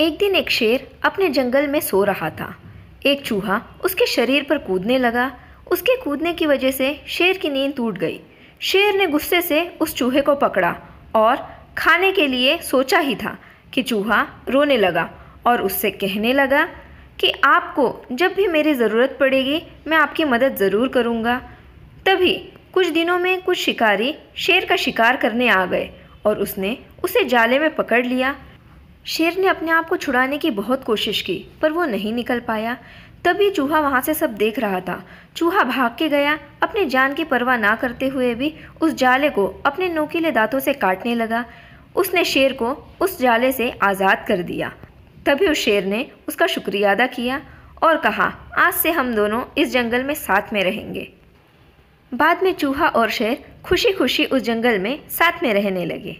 एक दिन एक शेर अपने जंगल में सो रहा था एक चूहा उसके शरीर पर कूदने लगा उसके कूदने की वजह से शेर की नींद टूट गई शेर ने गुस्से से उस चूहे को पकड़ा और खाने के लिए सोचा ही था कि चूहा रोने लगा और उससे कहने लगा कि आपको जब भी मेरी ज़रूरत पड़ेगी मैं आपकी मदद ज़रूर करूँगा तभी कुछ दिनों में कुछ शिकारी शेर का शिकार करने आ गए और उसने उसे जाले में पकड़ लिया शेर ने अपने आप को छुड़ाने की बहुत कोशिश की पर वो नहीं निकल पाया तभी चूहा वहाँ से सब देख रहा था चूहा भाग के गया अपने जान की परवाह ना करते हुए भी उस जाले को अपने नोकीले दांतों से काटने लगा उसने शेर को उस जाले से आज़ाद कर दिया तभी उस शेर ने उसका शुक्रिया अदा किया और कहा आज से हम दोनों इस जंगल में साथ में रहेंगे बाद में चूहा और शेर खुशी खुशी उस जंगल में साथ में रहने लगे